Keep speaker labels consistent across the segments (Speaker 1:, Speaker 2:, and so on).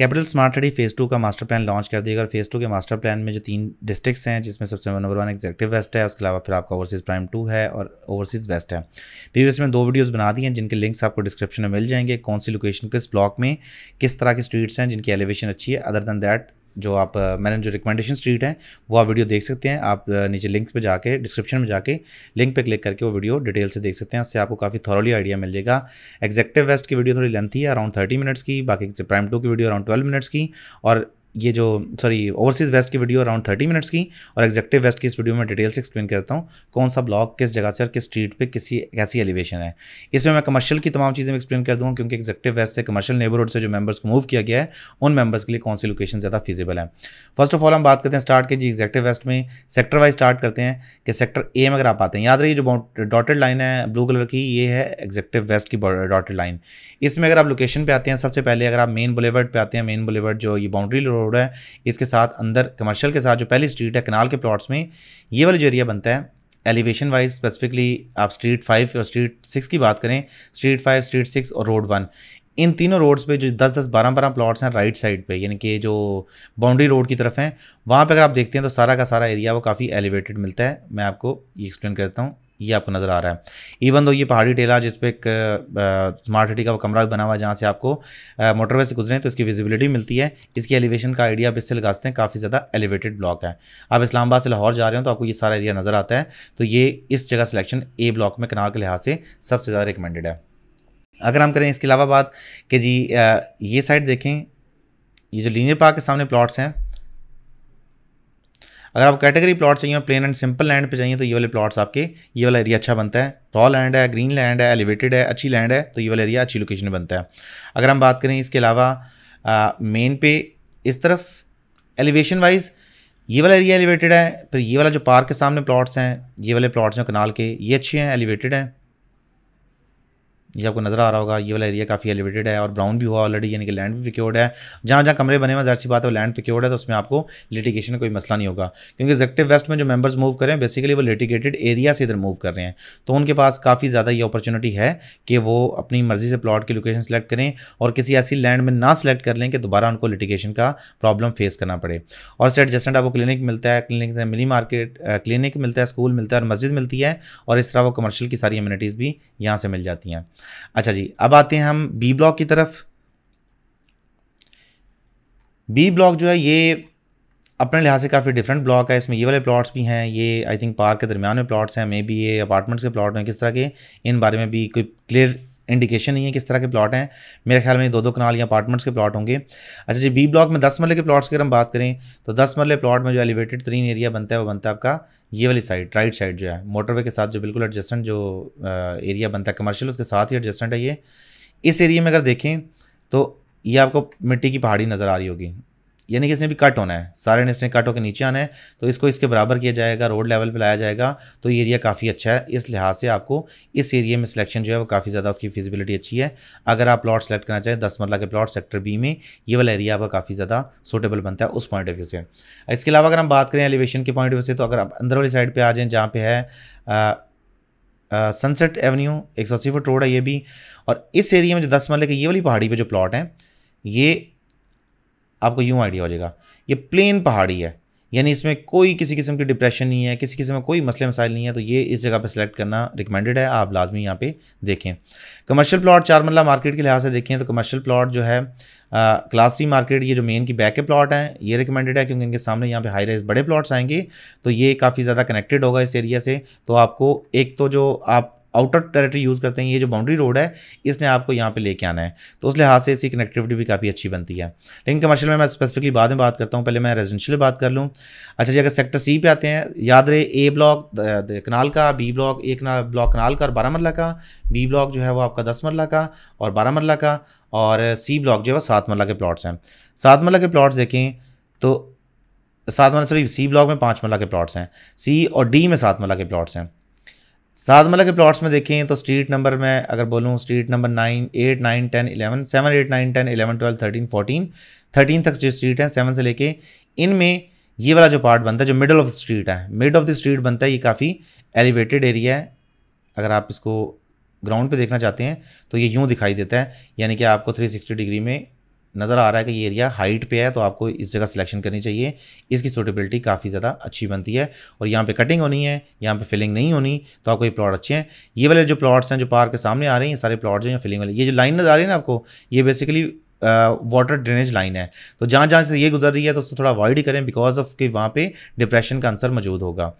Speaker 1: capital smart city phase two का master plan launch कर दिया और फेज़ टू के मास्टर प्लान में जो तीन डिस्ट्रिक्ट्स हैं जिसमें सबसे नंबर वन एग्जेक्टिव वेस्ट है उसके अलावा फिर आपका ओवरसीज़ प्राइम टू है और ओवरसीज़ वेस्ट है प्रीवियस में दो वीडियोज़ बना दी हैं जिनके लिंक्स आपको डिस्क्रिप्शन में मिल जाएंगे कौन सी लोकेशन किस ब्लॉक में किस तरह की स्ट्रीट्स हैं जिनकी एलिवेशन अच्छी है अदर दैन दैट जो आप मैंने जो रिकमेंडेशन स्ट्रीट है वो आप वीडियो देख सकते हैं आप नीचे लिंक पे जाके डिस्क्रिप्शन में जाके लिंक पे क्लिक करके वो वीडियो डिटेल से देख सकते हैं उससे आपको काफ़ी थॉरली आइडिया मिल जाएगा एग्जेक्टिव वेस्ट की वीडियो थोड़ी लेंथी है अराउंड थर्टी मिनट्स की बाकी प्राइम टू की वीडियो अराउंड ट्वेल्व मिनट्स की और ये जो सॉरी ओवरसीज़ वेस्ट की वीडियो अराउंड थर्टी मिनट्स की और एग्जेक्टिव वेस्ट की इस वीडियो में डिटेल से एक्सप्लेन करता हूँ कौन सा ब्लॉक किस जगह से और किस स्ट्रीट पे किसी कैसी एलिवेशन है इसमें मैं कमर्शियल की तमाम चीज़ें एक्सप्लेन कर दूँगा क्योंकि एग्जेक्टिव वेस्ट से कमर्शियल नेबरहुड से जो मेबर्स को मूव किया गया है उन मेबर्स के लिए कौन सी लोकेशन ज़्यादा फिजिबल है फर्स्ट ऑफ ऑल हम बात करते हैं स्टार्ट के जी एग्जेक्टिव वेस्ट में सेक्टर वाइज स्टार्ट करते हैं कि सेक्टर ए में अगर आप आते हैं याद रही जो डॉटेड लाइन है ब्लू कलर की ये है एग्जेक्टिव वेस्ट की डॉटेड लाइन इसमें अगर आप लोकेशन पर आते हैं सबसे पहले अगर आप मेन बुलेवर्ड पर आते हैं मेन बुलेवर्ड जो ये बाउंड्री रोड रोड है इसके साथ अंदर कमर्शियल के साथ जो पहली स्ट्रीट है कनाल के प्लॉट्स में ये वाला जो एरिया बनता है एलिवेशन वाइज स्पेसिफिकली आप स्ट्रीट फाइव और स्ट्रीट सिक्स की बात करें स्ट्रीट फाइव स्ट्रीट सिक्स और रोड वन इन तीनों रोड्स पे जो दस दस बारह बारह प्लॉट्स हैं राइट साइड पे यानी कि जो बाउंड्री रोड की तरफ हैं वहाँ पे अगर आप देखते हैं तो सारा का सारा एरिया वो काफ़ी एलिवेटेड मिलता है मैं आपको ये एक्सप्लेन करता हूँ ये आपको नज़र आ रहा है इवन दो ये पहाड़ी टेला जिस एक स्मार्ट सिटी का वो कमरा भी बना हुआ है जहाँ से आपको मोटरवे से गुजरें तो इसकी विजिबिलिटी मिलती है इसकी एलिवेशन का आइडिया आप इससे लगा सकते हैं काफ़ी ज़्यादा एलिवेटेड ब्लॉक है आप इस्लामाबाद से लाहौर जा रहे हो तो आपको ये सारा एरिया नज़र आता है तो ये इस जगह सिलेक्शन ए ब्लॉक में कनाल के लिहाज से सबसे ज़्यादा रिकमेंडेड है अगर हम करें इसके अलावा बात कि जी ये साइड देखें ये जो लीनियर पार्क के सामने प्लॉट्स हैं अगर आप कैटेगरी प्लॉट चाहिए और प्लेन एंड सिंपल लैंड पे चाहिए तो ये वाले प्लॉट्स आपके ये वाला एरिया अच्छा बनता है रॉ लैंड है ग्रीन लैंड है एलिवेटेड है अच्छी लैंड है तो ये वाला एरिया अच्छी लोकेशन में बनता है अगर हम बात करें इसके अलावा मेन पे इस तरफ एलिवेशन वाइज़ ये वाला एरिया एलिवेटेड है फिर ये वाला जो पार्क के सामने प्लॉट्स हैं ये वाले प्लॉट्स हैं कनाल के ये अच्छे हैं एलिवेटेड हैं ये आपको नज़र आ रहा होगा ये वाला एरिया काफ़ी एलिवेटेड है और ब्राउन भी हुआ ऑलरेडी यानी कि लैंड भी पिक्योर्ड है जहाँ जहाँ कमरे बने हुए जहर सी बात है लैंड पिक्योर्ड है तो उसमें आपको लिटिगेशन कोई मसला नहीं होगा क्योंकि एक्जेक्टिव वेस्ट में जो मेंबर्स मूव कर रहे हैं बेसिकली वो लिटिगेटेड एरिया से इधर मूव कर रहे हैं तो उनके पास काफ़ी ज़्यादा ये अपॉर्चुनिटी है कि वो अपनी मर्ज़ी से प्लॉट की लोकेशन सेलेक्ट करें और किसी ऐसी लैंड में ना सेलेक्ट कर लें कि दोबारा उनको लिटिगेशन का प्रॉब्लम फेस करना पड़े और सेट जैसे आपको क्लिनिक मिलता है क्लिनिक से मिनी मार्केट क्लिनिक मिलता है स्कूल मिलता है और मस्जिद मिलती है और इस तरह वो कमर्शियल की सारी इम्यूनिटीज़ भी यहाँ से मिल जाती हैं अच्छा जी अब आते हैं हम बी ब्लॉक की तरफ बी ब्लॉक जो है ये अपने लिहाज से काफ़ी डिफरेंट ब्लॉक है इसमें ये वाले प्लॉट्स भी हैं ये आई थिंक पार्क के दरमियान में प्लॉट्स हैं मे बी ये अपार्टमेंट्स के प्लॉट हैं किस तरह के इन बारे में भी कोई क्लियर इंडिकेशन नहीं है किस तरह के प्लॉट हैं मेरे ख्याल में दो दो कनाल या अपार्टमेंट्स के प्लॉट होंगे अच्छा जी बी ब्लॉक में दस मरले के प्लॉट्स की अगर हम बात करें तो दस मरले प्लॉट में जो एलिवेटेड तरीन एरिया बनता है वो बनता है आपका ये वाली साइड राइट साइड जो है मोटरवे के साथ जो बिल्कुल एडजस्टेंट जो एरिया बनता है कमर्शियल उसके साथ ही एडजस्टेंट है ये इस एरिया में अगर देखें तो ये आपको मिट्टी की पहाड़ी नज़र आ रही होगी यानी कि इसने भी कट होना है सारे ने इसने कट होकर नीचे आना है तो इसको इसके बराबर किया जाएगा रोड लेवल पर लाया जाएगा तो ये एरिया काफ़ी अच्छा है इस लिहाज से आपको इस एरिए में सिलेक्शन जो है वो काफ़ी ज़्यादा उसकी फिजिबिलिटी अच्छी है अगर आप प्लॉट सेलेक्ट करना चाहें दस मरला के प्लॉट सेक्टर बी में ये वाला एरिया आपका काफ़ी ज़्यादा सूटेबल बनता है उस पॉइंट ऑफ व्यू से इसके अलावा अगर हम बात करें एलिवेशन के पॉइंट ऑफ व्यू से तो अगर आप अंदर वाली साइड पर आ जाएँ जहाँ पे है सनसेट एवेन्यू एक सौ अस्सी फुट रोड है ये भी और इस एरिया में जो दस मरले के ये वाली पहाड़ी पे जो प्लॉट हैं ये आपको यूँ आइडिया हो जाएगा ये प्लेन पहाड़ी है यानी इसमें कोई किसी किस्म की डिप्रेशन नहीं है किसी किस्म का कोई मसले मसाइल नहीं है तो ये इस जगह पर सिलेक्ट करना रिकमेंडेड है आप लाजमी यहाँ पे देखें कमर्शियल प्लॉट चार मल्ला मार्केट के लिहाज से देखें तो कमर्शियल प्लॉट जो है क्लास थ्री मार्केट ये जो मेन की बैक के प्लॉट हैं ये रिकमेंडेड है क्योंकि इनके सामने यहाँ पे हाई राइज बड़े प्लॉट्स आएंगे तो ये काफ़ी ज़्यादा कनेक्टेड होगा इस एरिया से तो आपको एक तो जो आप आउटर टेरेटरी यूज़ करते हैं ये जो बाउंड्री रोड है इसने आपको यहाँ पे लेके आना है तो उस लिहाज से इसकी कनेक्टिविटी भी काफ़ी अच्छी बनती है लेकिन कमर्शियल में मैं स्पेसिफिकली बाद में बात करता हूँ पहले मैं रेजिडेंशियल बात कर लूँ अच्छा जी अगर सेक्टर सी पे आते हैं याद रहे ए ब्लॉक कनाल का बी ब्लॉक एक ब्लॉक कनाल का और बारह मरला का बी ब्लॉक जो है वो आपका दस मरला का और बारह मरला का और सी ब्लॉक जो है वो सात मरला के प्लाट्स हैं सात मरला के प्लाट्स देखें तो सात मरला सॉरी सी ब्लॉक में पाँच मरला के प्लाट्स हैं सी और डी में सात मरला के प्लाट्स हैं मल के प्लॉट्स में देखें तो स्ट्रीट नंबर में अगर बोलूँ street number nine eight nine ten eleven seven eight nine ten eleven twelve thirteen fourteen thirteen तक जो स्ट्रीट हैं सेवन से लेके इनमें ये वाला जो पार्ट बनता है जो मिडल ऑफ द स्ट्रीट है मिड ऑफ द स्ट्रीट बनता है ये काफ़ी एलिवेटेड एरिया है अगर आप इसको ग्राउंड पे देखना चाहते हैं तो ये यूँ दिखाई देता है यानी कि आपको 360 डिग्री में नज़र आ रहा है कि ये एरिया हाइट पे है तो आपको इस जगह सिलेक्शन करनी चाहिए इसकी सूटेबिलिटी काफ़ी ज़्यादा अच्छी बनती है और यहाँ पे कटिंग होनी है यहाँ पे फिलिंग नहीं होनी तो आपको ये प्लॉट अच्छे हैं ये वाले जो प्लॉट्स हैं जो पार्क के सामने आ रहे हैं ये सारे प्लॉट हैं हैं फिलिंग वाले ये जो लाइन नज़र आ रही है ना आपको ये बेसिकली वाटर ड्रेनेज लाइन है तो जहाँ जहाँ से ये गुजर रही है तो उसको थोड़ा अवॉइड ही करें बिकॉज ऑफ कि वहाँ पे डिप्रेशन का आंसर मौजूद होगा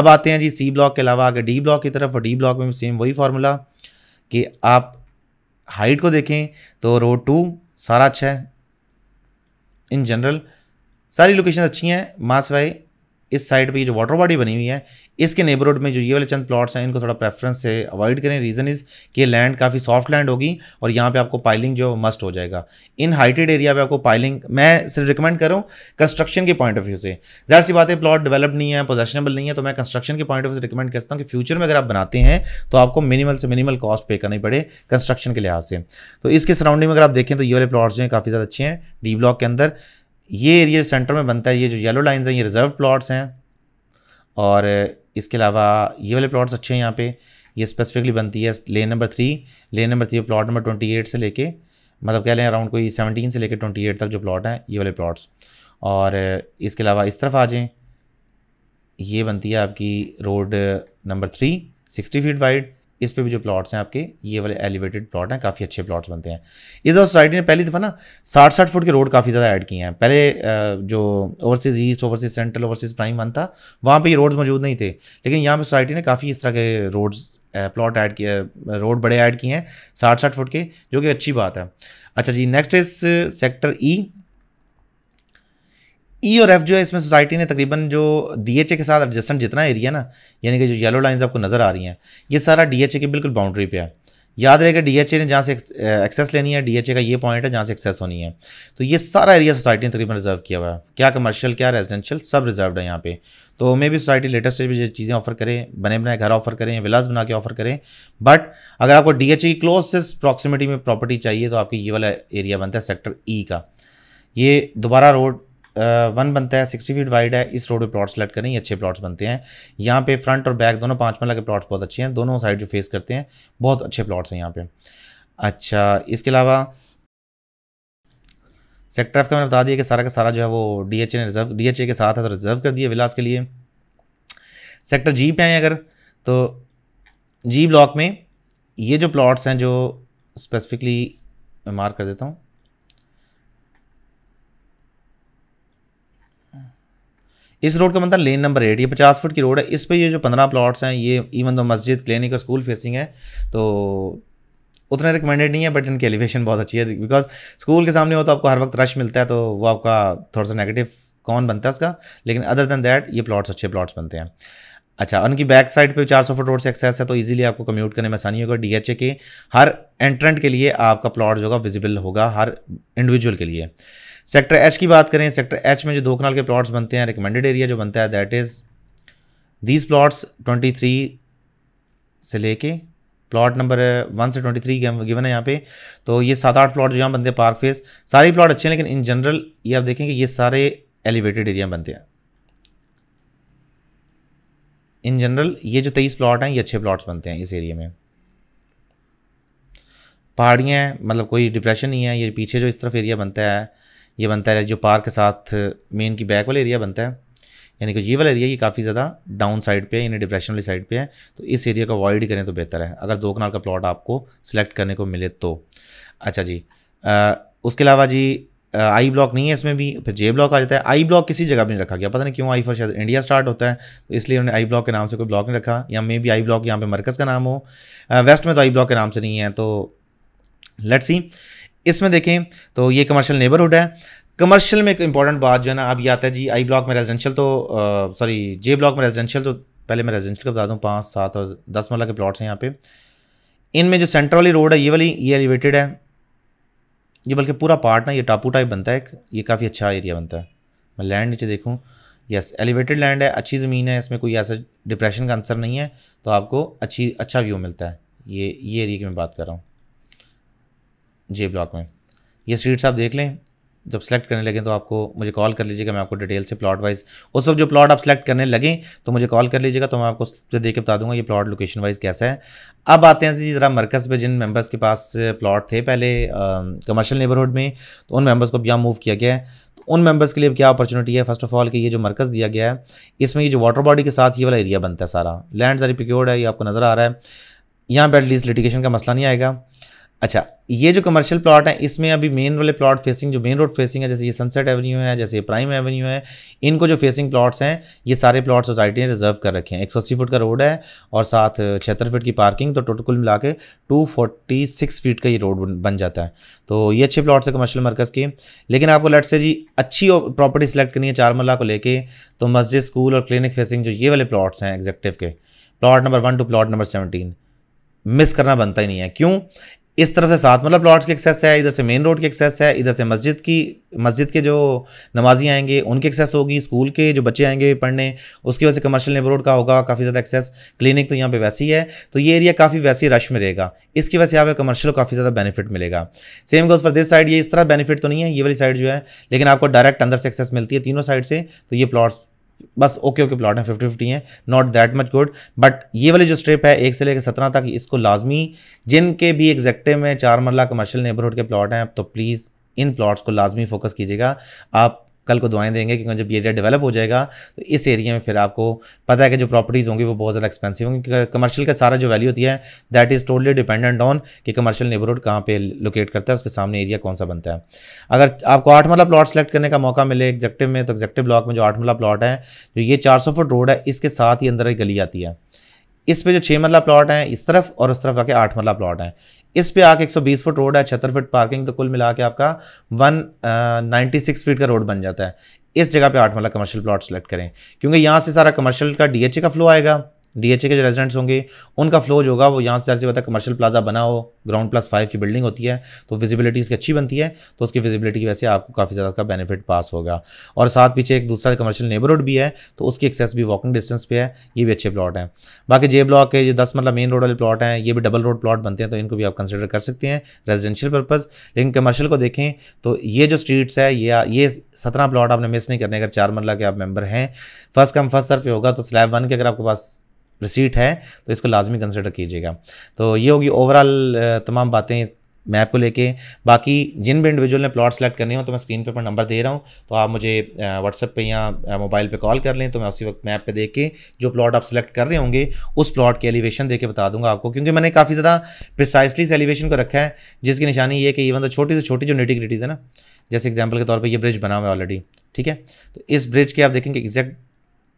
Speaker 1: अब आते हैं जी सी ब्लॉक के अलावा आगे डी ब्लॉक की तरफ और डी ब्लॉक में सेम वही फार्मूला कि आप हाइट को देखें तो रोड टू सारा अच्छा है इन जनरल सारी लोकेशन अच्छी हैं मास सवाई इस साइड पे जो वाटर बॉडी बनी हुई है इसके नेबरहुड में जो ये वाले चंद प्लॉट्स हैं इनको थोड़ा प्रेफरेंस से अवॉइड करें रीज़न इज़ कि लैंड काफ़ी सॉफ्ट लैंड होगी और यहाँ पे आपको पाइलिंग जो मस्ट हो जाएगा इन हाइटेड एरिया पे आपको पाइलिंग मैं सिर्फ रिकमेंड कर रहा हूँ कंस्ट्रक्शन के पॉइंट ऑफ व्यू से जहर सी बात है प्लॉट डेवलप नहीं है पोजेशनेबल नहीं है तो मैं कंस्ट्रक्शन के पॉइंट ऑफ व्यू से रिकमेंड करता हूँ कि फ्यूचर में अगर आप बनाते हैं तो आपको मिनिमल से मिनिमल कॉस्ट पे करनी पड़े कंस्ट्रक्शन के लिहाज से तो इसके सराउंडिंग में अगर आप देखें तो ये वाले प्लॉट्स जो हैं काफ़ी ज़्यादा अच्छे हैं डी ब्लॉक के अंदर ये एरिया सेंटर में बनता है ये जो येलो लाइन्स हैं ये रिज़र्व प्लाट्स हैं और इसके अलावा ये वाले प्लाट्स अच्छे हैं यहाँ पे ये स्पेसिफिकली बनती है lane number three lane number three plot number twenty eight से लेके मतलब कह लें अराउंड कोई सेवनटीन से लेकर ट्वेंटी एट तक जो प्लाट हैं ये वाले प्लाट्स और इसके अलावा इस तरफ आ जाएँ ये बनती है आपकी road number three sixty feet wide इस पे भी जो प्लॉट्स हैं आपके ये वाले एलिवेटेड प्लॉट हैं काफ़ी अच्छे प्लॉट्स बनते हैं इधर सोसाइटी ने पहली दफ़ा ना साठ साठ फुट के रोड काफ़ी ज़्यादा ऐड किए हैं पहले जो overseas east overseas central overseas prime one था वहाँ पर ये रोड्स मौजूद नहीं थे लेकिन यहाँ पर सोसाइटी ने काफ़ी इस तरह के रोड्स प्लॉट ऐड किए रोड बड़े ऐड किए हैं साठ साठ फुट के जो कि अच्छी बात है अच्छा जी नेक्स्ट इस सेक्टर ई ई e और एफ जो है इसमें सोसाइटी ने तकरीबन जो डीएचए के साथ एडजस्टमेंट जितना एरिया ना यानी कि जो येलो लाइंस आपको नज़र आ रही हैं ये सारा डीएचए की बिल्कुल बाउंड्री पे है याद रहेगा डीएचए ने जहाँ से एक्सेस लेनी है डीएचए का ये पॉइंट है जहाँ से एक्सेस होनी है तो ये सारा एरिया सोसाइटी ने तकरीबन रिजर्व किया हुआ है क्या कमर्शियल क्या रेजिडेंशियल सब रिजर्व है यहाँ पे तो मे भी सोसाइटी लेटेस्ट भी चीज़ें ऑफर करें बने बनाए घर ऑफर करें विलास बना के ऑफर करें बट अगर आपको डी की क्लोजेस्ट प्रॉक्सिमिटी में प्रॉपर्टी चाहिए तो आपकी ये वाला एरिया बनता है सेक्टर ई e का ये दोबारा रोड वन बनता है सिक्सटी फीट वाइड है इस रोड पे प्लॉट सेलेक्ट करें ये अच्छे प्लॉट्स बनते हैं यहाँ पे फ्रंट और बैक दोनों पाँच मरला के प्लॉट्स बहुत अच्छे हैं दोनों साइड जो फेस करते हैं बहुत अच्छे प्लॉट्स हैं यहाँ पे अच्छा इसके अलावा सेक्टर एफ का मैंने बता दिया कि सारा का सारा जो है वो डी एच ए ने रिजर्व डी एच ए के साथ है तो रिजर्व कर दिया विलास के लिए सेक्टर जी पे आए अगर तो जी ब्लॉक में ये जो प्लॉट्स हैं जो स्पेसिफिकली मार्क कर देता हूँ इस रोड का मतलब लेन नंबर एट ये पचास फुट की रोड है इस पर ये जो पंद्रह प्लॉट्स हैं ये इवन दो मस्जिद क्लिनिक और स्कूल फेसिंग है तो उतना रिकमेंडेड नहीं है बट इनकी एलिवेशन बहुत अच्छी है बिकॉज स्कूल के सामने हो तो आपको हर वक्त रश मिलता है तो वो आपका थोड़ा सा नेगेटिव कौन बनता है उसका लेकिन अदर देन दैट ये प्लॉट्स अच्छे प्लॉट्स बनते हैं अच्छा उनकी बैक साइड पे 400 फुट रोड से एक्सेस है तो इजीली आपको कम्यूट करने में आसानी होगा डीएचए के हर एंट्रेंट के लिए आपका प्लॉट जो होगा विजिबल होगा हर इंडिविजुअल के लिए सेक्टर एच की बात करें सेक्टर एच में जो दो कनाल के प्लॉट्स बनते हैं रिकमेंडेड एरिया जो बनता है दैट इज़ दीज प्लॉट्स 23 से लेके प्लॉट नंबर वन से ट्वेंटी थ्री गिवन है यहाँ पे तो ये सात आठ प्लॉट जो यहाँ बनते हैं पार्क फेस सारे प्लॉट अच्छे हैं लेकिन इन जनरल ये आप देखेंगे ये सारे एलिवेटेड एरिया बनते हैं इन जनरल ये जो तेईस प्लॉट हैं ये अच्छे प्लॉट्स बनते हैं इस एरिया में पहाड़ियाँ मतलब कोई डिप्रेशन नहीं है ये पीछे जो इस तरफ एरिया बनता है ये बनता है जो पार्क के साथ मेन की बैक वाला एरिया बनता है यानी कि ये वाला एरिया ये काफ़ी ज़्यादा डाउन साइड पे है यानी डिप्रेशन वाली साइड पे है तो इस एरिया को अवॉइड करें तो बेहतर है अगर दो कनाल का प्लॉट आपको सिलेक्ट करने को मिले तो अच्छा जी आ, उसके अलावा जी आई ब्लॉक नहीं है इसमें भी फिर जे ब्लॉक आ जाता है आई ब्लॉक किसी जगह भी नहीं रखा गया पता नहीं क्यों आई फॉर शायद इंडिया स्टार्ट होता है तो इसलिए उन्होंने आई ब्लॉक के नाम से कोई ब्लॉक नहीं रखा या मे बी आई ब्लॉक यहाँ पे मरकज़ का नाम हो वेस्ट में तो आई ब्लॉक के नाम से नहीं है तो लेट्स सी इसमें देखें तो ये कमर्शियल नेबरहुड है कमर्शियल में एक इंपॉर्टेंट बात जो है ना अब ये आता है जी आई ब्लॉक में रेजिडेंशियल तो सॉरी जे ब्लॉक में रेजिडेंशियल तो पहले मैं रेजिडेंशियल का बता दूँ पाँच सात और दस मरला के प्लॉट्स हैं यहाँ पे इनमें जो सेंटर वाली रोड है ये वाली ये एलिवेटेड है ये बल्कि पूरा पार्ट ना ये टापू टाइप बनता है ये काफ़ी अच्छा एरिया बनता है मैं लैंड नीचे देखूँ यस एलिवेटेड लैंड है अच्छी ज़मीन है इसमें कोई ऐसा डिप्रेशन का आंसर नहीं है तो आपको अच्छी अच्छा व्यू मिलता है ये ये एरिया की मैं बात कर रहा हूँ जे ब्लॉक में ये स्ट्रीट्स आप देख लें जब सेलेक्ट करने लगें तो आपको मुझे कॉल कर लीजिएगा मैं आपको डिटेल से प्लॉट वाइज उस वक्त जो प्लॉट आप सेलेक्ट करने लगें तो मुझे कॉल कर लीजिएगा तो मैं आपको देख के बता दूंगा ये प्लॉट लोकेशन वाइज कैसा है अब आते हैं जी ज़रा मरकज़ पे जिन मेंबर्स के पास प्लॉट थे पहले कमर्शियल नेबरहुड में तो उन मेम्बर्स को भी यहाँ मूव किया गया है तो उन मेम्बर्स के लिए क्या अपॉर्चुनिटी है फर्स्ट ऑफ ऑल कि ये जो मरकज़ दिया गया है इसमें ये जो वाटर बॉडी के साथ ये वाला एरिया बनता है सारा लैंड सारी पिक्योर्ड है ये आपको नज़र आ रहा है यहाँ पर एटलीस्ट लिटिगेशन का मसला नहीं आएगा अच्छा ये जो कमर्शियल प्लॉट है इसमें अभी मेन वाले प्लॉट फेसिंग जो मेन रोड फेसिंग है जैसे ये सनसेट एवेन्यू है जैसे ये प्राइम एवेन्यू है इनको जो फेसिंग प्लॉट्स हैं ये सारे प्लॉट सोसाइटी ने रिजर्व कर रखे हैं एक सौ अस्सी फुट का रोड है और साथ छिहत्तर फीट की पार्किंग तो टोटल कुल मिला के टू फोर्टी सिक्स फीट का ये रोड बन जाता है तो ये अच्छे प्लॉट्स है कमर्शियल मरकज़ के लेकिन आपको लट से जी अच्छी प्रॉपर्टी सेलेक्ट करनी है चार मरला को लेकर तो मस्जिद स्कूल और क्लिनिक फेसिंग जो ये वाले प्लॉट्स हैं एग्जेक्टिव के plot number one two plot number seventeen miss करना बनता ही नहीं है क्यों इस तरफ से सात मतलब प्लॉट्स की एक्सेस है इधर से मेन रोड की एक्सेस है इधर से मस्जिद की मस्जिद के जो नमाजी आएंगे उनकी एक्सेस होगी स्कूल के जो बच्चे आएंगे पढ़ने उसकी वजह से कमर्शियल रोड का होगा काफ़ी ज़्यादा एक्सेस क्लिनिक तो यहाँ पे वैसी है तो ये एरिया काफ़ी वैसी रश में रहेगा इसकी वजह से यहाँ पर कमर्शियल काफ़ी ज़्यादा बेनिफिट मिलेगा same goes for this side ये इस तरह बेनिफिट तो नहीं है ये वाली साइड जो है लेकिन आपको डायरेक्ट अंदर से एक्सेस मिलती है तीनों साइड से तो ये प्लॉट्स बस ओके ओके प्लॉट हैं फिफ्टी फिफ्टी हैं not that much good but ये वाली जो स्ट्रिप है एक से लेकर सत्रह तक इसको लाजमी जिनके भी एग्जैक्टे में चार मरला कमर्शियल नेबरहुड के प्लॉट हैं तो प्लीज़ इन प्लॉट्स को लाजमी फोकस कीजिएगा आप कल को दुआएं देंगे क्योंकि जब ये एरिया डेवलप हो जाएगा तो इस एरिया में फिर आपको पता है कि जो प्रॉपर्टीज़ होंगी वो बहुत ज़्यादा एक्सपेंसिव होंगी कमर्शियल का सारा जो वैल्यू होती है that is totally dependent on कि कमर्शियल नेबरहुड कहाँ पे लोकेट करता है उसके सामने एरिया कौन सा बनता है अगर आपको आठ मला प्लाट सेलेक्ट करने का मौका मिले एग्जेक्टिव में तो एग्जेक्टिव ब्लॉक में जो आठ मला प्लाट है जो ये चार फुट रोड है इसके साथ ही अंदर एक गली आती है इस पे जो छः मरला प्लॉट हैं इस तरफ और उस तरफ आके आठ मरला प्लॉट हैं इस पे आके 120 फुट रोड है छहत्तर फुट पार्किंग तो कुल मिला के आपका वन सिक्स फीट का रोड बन जाता है इस जगह पे आठ मरला कमर्शियल प्लॉट सेलेक्ट करें क्योंकि यहाँ से सारा कमर्शियल का डीएचए का फ्लो आएगा डीएचए के जो रेजिडेंट्स होंगे उनका फ्लो जो होगा वो यहाँ से जैसे से पता कमर्शियल प्लाजा बना हो ग्राउंड प्लस फाइव की बिल्डिंग होती है तो विजिबिलिटी इसकी अच्छी बनती है तो उसकी विजिबिलिटी की वजह से आपको काफ़ी ज़्यादा का बेनिफिट पास होगा और साथ पीछे एक दूसरा कमर्शियल नेबरहुड भी है तो उसकी एक्सेस भी वॉकिंग डिस्टेंस पे है ये भी अच्छे प्लॉट हैं बाकी जे ब्लॉक के जो दस मतलब मेन रोड वाले प्लॉट हैं ये भी डबल रोड प्लॉट बनते हैं तो इनको भी आप कंसिडर कर सकते हैं रेजिडेंशियल पर्पज़ लेकिन कमर्शियल को देखें तो ये जो स्ट्रीट्स है ये ये सत्रह प्लॉट आपने मिस नहीं करने अगर चार मरला के आप मेम्बर हैं फर्स्ट कम फर्स्ट सर्फ होगा तो स्लैब वन के अगर आपके पास रिसीट है तो इसको लाजमी कंसिडर कीजिएगा तो ये होगी ओवरऑल तमाम बातें मैप को लेके बाकी जिन भी इंडिविजुअल ने प्लॉट सेलेक्ट करने हो तो मैं स्क्रीन पे पर नंबर दे रहा हूँ तो आप मुझे व्हाट्सअप पे या मोबाइल पे कॉल कर लें तो मैं उसी वक्त मैप पे देख के जो प्लॉट आप सेलेक्ट कर रहे होंगे उस प्लॉट के एलिवेशन दे के बता दूंगा आपको क्योंकि मैंने काफ़ी ज़्यादा प्रिसाइसली इस एलिवेशन को रखा है जिसकी निशानी ये कि इवन तो छोटी से छोटी जो नेटिग्रिटीज़ है ना जैसे एग्जाम्पल के तौर पर यह ब्रिज बना हुआ है ऑलरेडी ठीक है तो इस ब्रिज के आप देखेंगे एग्जैक्ट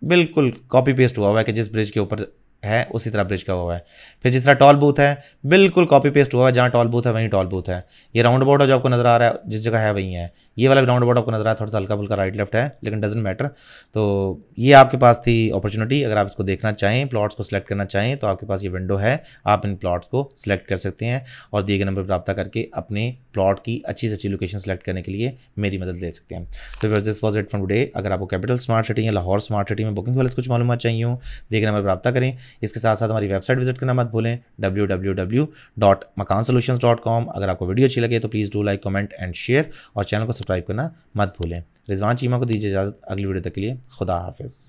Speaker 1: बिल्कुल कॉपी पेस्ट हुआ हुआ है कि जिस ब्रिज के ऊपर है उसी तरह ब्रिज का हुआ है फिर जिस तरह टॉल बूथ है बिल्कुल कॉपी पेस्ट हुआ है जहाँ टॉल बूथ है वहीं टॉल बूथ है ये राउंड बोर्ड है जो आपको नजर आ रहा है जिस जगह है वहीं है ये वाला राउंड बोर्ड आपको नजर आ रहा है थोड़ा सा हल्का फुल्का राइट लेफ्ट है लेकिन डजेंट मैटर तो ये आपके पास थी अपॉर्चुनिटी अगर आप इसको देखना चाहें प्लॉट्स को सिलेक्ट करना चाहें तो आपके पास ये विंडो है आप इन प्लॉट्स को सिलेक्ट कर सकते हैं और दिए गए नंबर पर रब्ता करके अपने प्लॉट की अच्छी से अच्छी लोकेशन सेलेक्ट करने के लिए मेरी मदद ले सकते हैं तो this was it from today अगर आपको कैपिटल स्मार्ट सिटी या लाहौर स्मार्ट सिटी में बुकिंग वाले कुछ मालूम चाहिए हो दिए गए नंबर पर रब्ता करें इसके साथ साथ हमारी वेबसाइट विजिट करना मत भूलें डब्ल्यू डब्ल्यू डब्ल्यू डॉट मकान सोल्यूशन डॉट अगर आपको वीडियो अच्छी लगे तो please do like comment and share और चैनल को सब्सक्राइब करना मत भूलें रिजवान चीमा को दीजिए इजाज़त अगली वीडियो तक के लिए खुदा हाफिज़